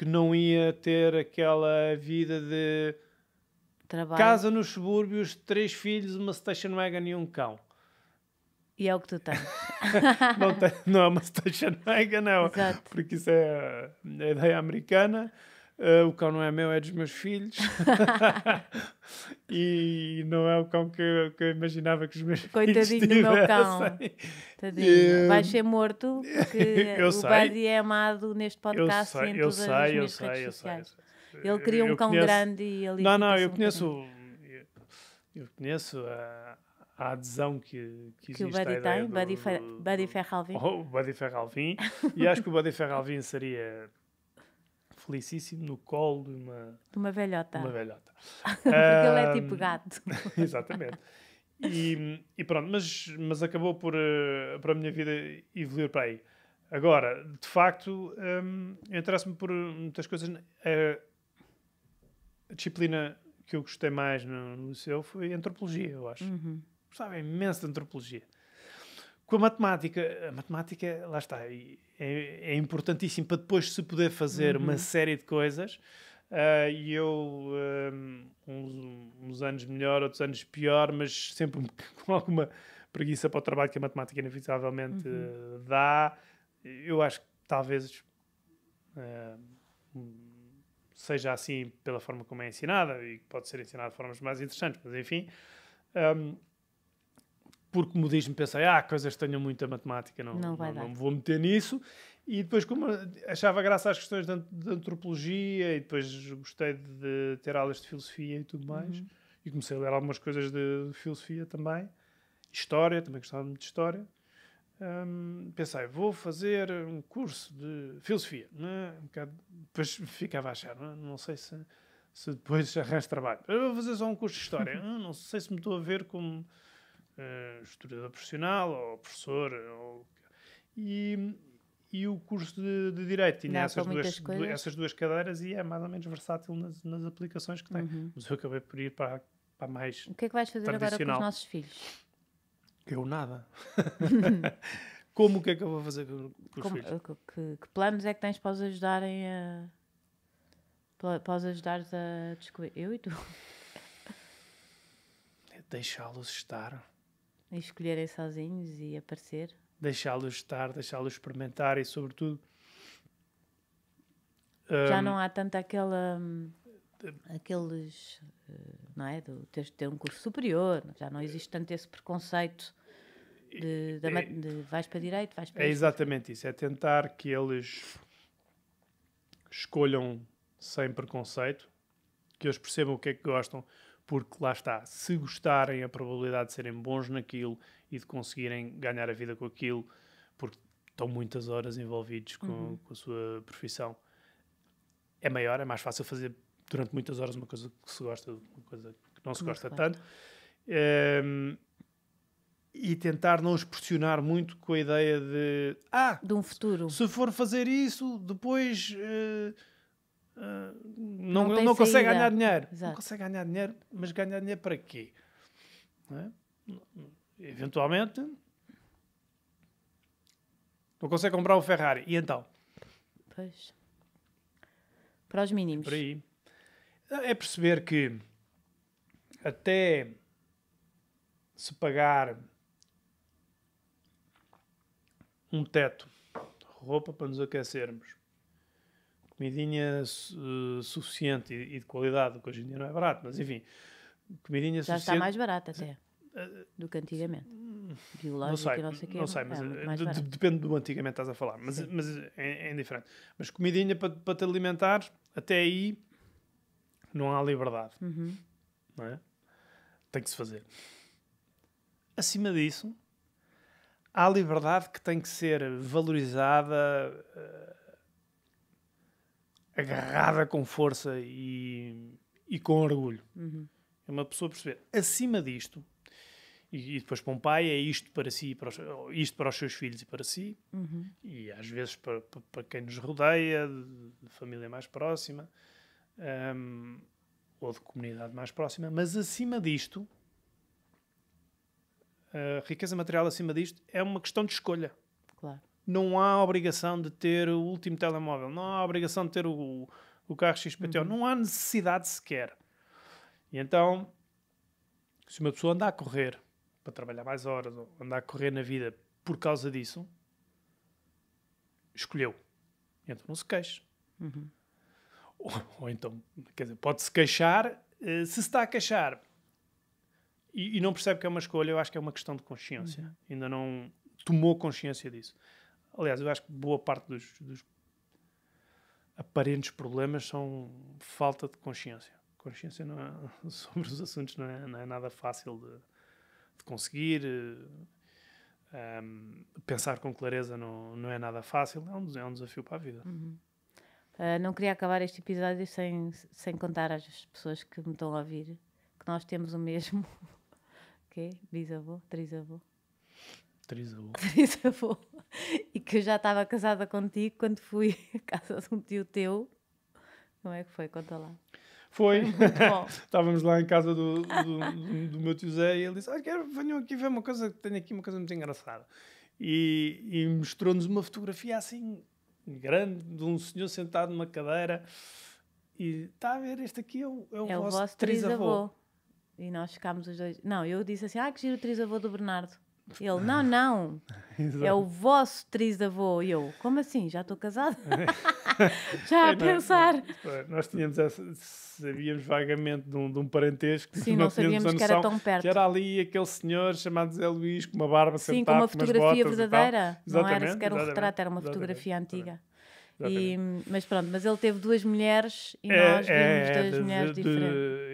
que não ia ter aquela vida de Trabalho. casa nos subúrbios, três filhos, uma station wagon e um cão. E é o que tu tens. não, tem, não é uma station wagon, não. Exato. Porque isso é a é ideia americana. Uh, o cão não é meu, é dos meus filhos. e não é o cão que, eu, que eu imaginava que os meus Coitadinho filhos Coitadinho do meu cão. Tadinho. Uh, Vai ser morto porque o Buddy é amado neste podcast eu sei, em todas eu sei, as sei, redes eu sociais. Eu sei, Ele queria um cão conheço, grande e ali... Não, não, eu um conheço... Eu, conheço a, a adesão que, que, que o Buddy tem, do, Buddy, Fer, Buddy Ferralvin. Oh, Buddy Ferralvin. e acho que o Buddy Ferralvin seria felicíssimo no colo de uma... De uma velhota. uma velhota. Porque um, ele é tipo gato. exatamente. E, e, pronto, mas, mas acabou por, eh, para a minha vida evoluir para aí. Agora, de facto, um, eu interesso-me por eh, muitas coisas. A disciplina que eu gostei mais no, no liceu foi antropologia, eu acho. Uhum. Gostava imenso de antropologia com a matemática. A matemática, lá está, é, é importantíssimo para depois se poder fazer uhum. uma série de coisas. Uh, e eu, um, ah, uns, uns, anos melhor, outros anos pior, mas sempre com alguma preguiça para o trabalho que a matemática inevitavelmente uhum. Ah, dá. Eu acho que talvez uh, seja assim pela forma como é ensinada e pode ser ensinada de formas mais interessantes, mas enfim. Um, por comodismo, pensei, ah, coisas que tenham muita matemática, não, não, não, não vou meter nisso. E depois, como achava graça às questões de, antropologia, e depois gostei de ter aulas de filosofia e tudo mais, uhum. e comecei a ler algumas coisas de filosofia também, história, também gostava muito de história. Um, pensei, vou fazer um curso de filosofia, né? um bocado, depois ficava a achar, não, não sei se, se depois arranjo trabalho. Eu vou fazer só um curso de história, hum, não sei se me estou a ver como uh, historiador profissional ou professor. Ou... E, e o curso de, de Direito tinha essas duas, du essas duas cadeiras e é mais ou menos versátil nas, nas aplicações que tem. Uhum. Mas eu acabei por ir para, para mais. O que é que vais fazer agora com os nossos filhos? Eu nada. Como o que é que eu vou fazer com, com Como, os filhos? Eh, que, que, planos é que tens para os ajudarem a. para os ajudares a descobrir? Eu e tu? Deixá-los estar e escolherem sozinhos e aparecer. Deixá-los estar, deixá-los experimentar e, sobretudo. Já um, não há tanta aquela. Hum, aqueles. Eh, não é? Do, ter de ter um curso superior, já não existe tanto esse preconceito de, de, é, de vais para direito, vais para. É exatamente isso, é tentar que eles escolham sem preconceito, que eles percebam o que é que gostam, porque lá está, se gostarem, a probabilidade de serem bons naquilo e de conseguirem ganhar a vida com aquilo, porque estão muitas horas envolvidos com, uhum. com a sua profissão, é maior, é mais fácil fazer durante muitas horas uma coisa que se gosta, uma coisa que não se gosta tanto. Um, ehm, e tentar não os pressionar muito com a ideia de ah, de um futuro. Se for fazer isso, depois uh, ah, não, não, não consegue ganhar dinheiro. Exato. Não consegue ganhar dinheiro, mas ganhar dinheiro para quê? É? Eventualmente, não consegue comprar um Ferrari. E então? Pois. Para os mínimos. Por aí. É perceber que até se pagar um teto, roupa para nos aquecermos, comidinha suficiente e, e, de qualidade, que hoje em dia não é barato, mas enfim, comidinha Já suficiente... Já está mais barata até, eh, do que antigamente. Hum, Biológico não sei, não sei Não sei, é mas é de, depende do antigamente estás a falar, mas, mas é, é, indiferente. Mas comidinha para, para te alimentar, até aí não há liberdade. Uhum. Não é? Tem que se fazer. Acima disso, há liberdade que tem que ser valorizada eh, agarrada com força e, e com orgulho. Uhum. É uma pessoa perceber. Acima disto, e, e, depois para um pai é isto para si, para os, isto para os seus filhos e para si, uhum. e às vezes para, para, para quem nos rodeia, de, de família mais próxima, um, ou de comunidade mais próxima, mas acima disto, a riqueza material acima disto é uma questão de escolha. Claro não há obrigação de ter o último telemóvel, não há obrigação de ter o, o carro XPTO, uhum. não há necessidade sequer. E então, se uma pessoa anda a correr para trabalhar mais horas, ou a correr na vida por causa disso, escolheu. Então não se queixe. Uhum. Ou, ou, então, quer dizer, pode-se queixar eh, se se está a queixar e, e, não percebe que é uma escolha, eu acho que é uma questão de consciência. Uhum. Ainda não tomou consciência disso. Aliás, eu acho que boa parte dos, dos aparentes problemas são falta de consciência. Consciência não é, sobre os assuntos não é, não é nada fácil de, de conseguir. Um, eh, ehm, pensar com clareza não, não é nada fácil, é um, é um desafio para a vida. Uhum. Uh, não queria acabar este episódio sem, sem contar às pessoas que me estão a ouvir que nós temos o mesmo. ok? Bisavô, trisavô. Trisavô. Trisavô. e que eu já estava casada contigo quando fui à casa de um tio teu. Não é que foi? Conta lá. Foi. Estávamos lá em casa do, do, do, meu tio Zé e ele disse: ah, quero, venham aqui ver uma coisa, tenho aqui uma coisa muito engraçada. E, e mostrou-nos uma fotografia assim, grande, de um senhor sentado numa cadeira. E está a ver, este aqui é o, é o, é vosso, vosso trisavô. E nós ficámos os dois. Não, eu disse assim: ah, que giro o trisavô do Bernardo. Ele, não, não. É o vosso trisavô. E eu, como assim? Já estou casada? Já a é, pensar. Não, é, nós tínhamos essa, sabíamos vagamente de um, de um parentesco. Sim, não, não sabíamos noção, que era tão perto. Que era ali aquele senhor chamado Zé Luís, com uma barba Sim, com uma fotografia verdadeira. Não era sequer um retrato, era uma fotografia antiga. E, mas pronto, mas ele teve duas mulheres e é, nós vimos é, é duas mulheres de, diferentes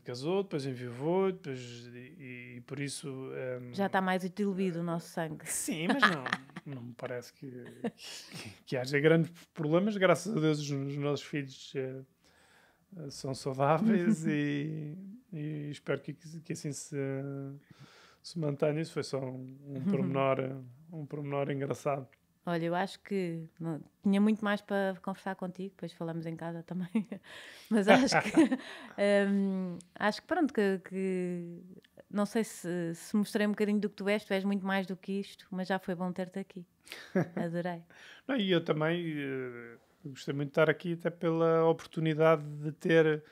casou, depois envivou, depois e, e, por isso um, ehm, já está mais diluído uh, o nosso sangue. Sim, mas não, não me parece que, que, que haja grandes problemas. Graças a Deus os, os nossos filhos uh, são saudáveis e, e, espero que, que assim se, se mantenha. Isso foi só um, um pormenor, eh, um pormenor engraçado. Olha, eu acho que não, tinha muito mais para conversar contigo, depois falamos em casa também, mas acho que um, acho que pronto, que, que não sei se, se, mostrei um bocadinho do que tu és, tu és muito mais do que isto, mas já foi bom ter-te aqui. Adorei. não, e eu também uh, gostei muito de estar aqui até pela oportunidade de ter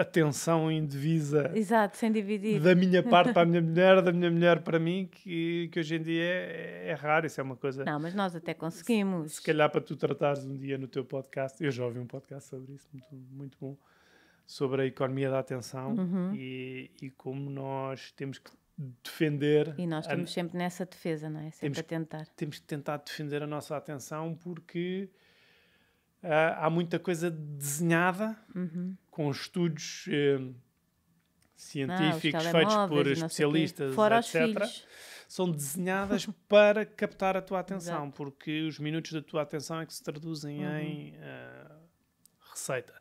atenção indevisa Exato, sem dividir. da minha parte para a minha mulher, da minha mulher para mim, que, que hoje em dia é, é raro, isso é uma coisa. Não, mas nós até conseguimos. Se, se, calhar para tu tratares um dia no teu podcast, eu já ouvi um podcast sobre isso, muito, muito bom, sobre a economia da atenção uhum. e, e como nós temos que defender. E nós estamos a, sempre nessa defesa, não é? Sempre temos, a tentar. Temos que tentar defender a nossa atenção porque ah, há muita coisa desenhada uhum. com estudos uh, científicos ah, feitos por especialistas, etc. São desenhadas para captar a tua atenção, Exato. porque os minutos da tua atenção é que se traduzem uhum. em uh, ah, receita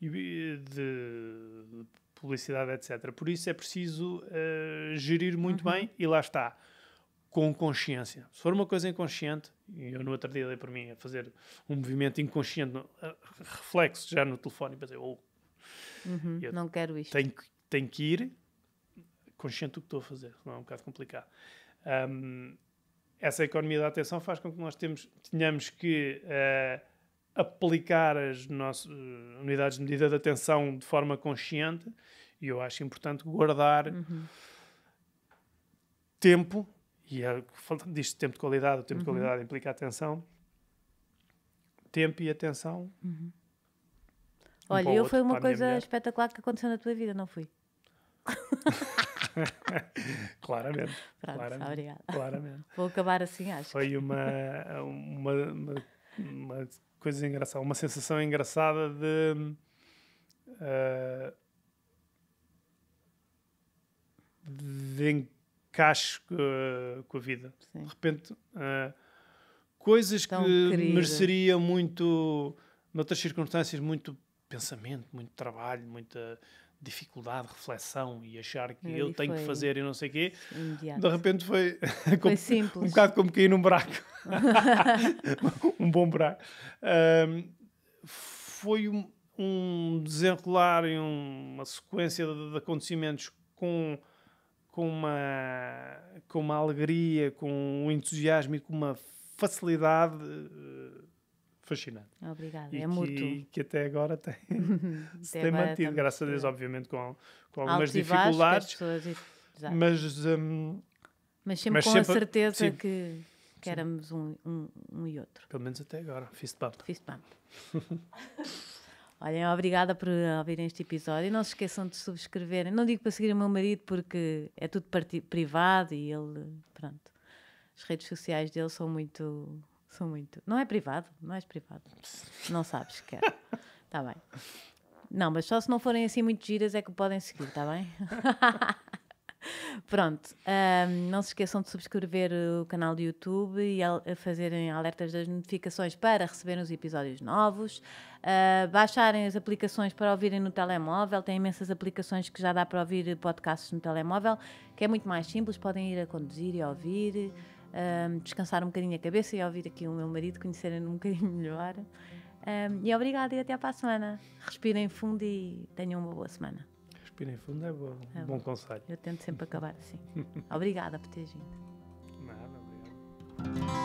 de, de publicidade, etc. Por isso é preciso ah, gerir muito uhum. bem e lá está com consciência. Se for uma coisa inconsciente, e eu no outro dia dei por mim a fazer um movimento inconsciente, reflexo já no telefone, para dizer, oh, uhum, não quero isto. Tenho, tenho que ir consciente do que estou a fazer, senão é um bocado complicado. Um, essa economia da atenção faz com que nós temos, tenhamos que uh, aplicar as nossas uh, unidades de medida de atenção de forma consciente e eu acho importante guardar uhum. tempo e é diz-se tempo de qualidade, o tempo uhum. de qualidade implica atenção, tempo e atenção. Uhum. Um Olha, eu outro, foi uma coisa espetacular que aconteceu na tua vida, não fui? claramente. Pronto, claramente, obrigada. Claramente. Vou acabar assim, acho. Foi uma, uma, uma, uma coisa engraçada, uma sensação engraçada de. Uh, de cacho uh, com a vida. Sim. De repente, uh, coisas Tão que querida. mereceria muito, noutras circunstâncias, muito pensamento, muito trabalho, muita dificuldade, reflexão e achar que e eu tenho que fazer e não sei o quê. Imediato. De repente foi, foi como, simples. um bocado como cair num buraco. um bom buraco. Uh, foi um, um desenrolar e um, uma sequência de, de acontecimentos com com uma, com uma alegria, com um entusiasmo e com uma facilidade eh, fascinante. Obrigada, e é que, E que até agora tem, tem mantido, graças a Deus, obviamente, com, com algumas dificuldades. mas, um, mas sempre mas com sempre, a certeza sim, que, que éramos um, um, um, e outro. Pelo menos até agora. Fist bump. Fist bump. Olhem, obrigada por ouvirem este episódio. E não se esqueçam de subscreverem. Não digo para seguir o meu marido porque é tudo privado e ele. Pronto. As redes sociais dele são muito. São muito. Não é privado, não é privado. Não sabes que é. Está bem. Não, mas só se não forem assim muito giras é que podem seguir, está bem? Pronto, um, não se esqueçam de subscrever o canal do YouTube e fazerem alertas das notificações para receberem os episódios novos, uh, baixarem as aplicações para ouvirem no telemóvel, tem imensas aplicações que já dá para ouvir podcasts no telemóvel, que é muito mais simples, podem ir a conduzir e a ouvir, descansar um bocadinho a cabeça e ouvir aqui o meu marido, conhecerem-no um bocadinho melhor. Um, e obrigada e até à semana. Respirem fundo e tenham uma boa semana respirem fundo é bom, é bom. bom conselho. Eu tento sempre acabar assim. Obrigada por ter vindo. Nada, obrigado.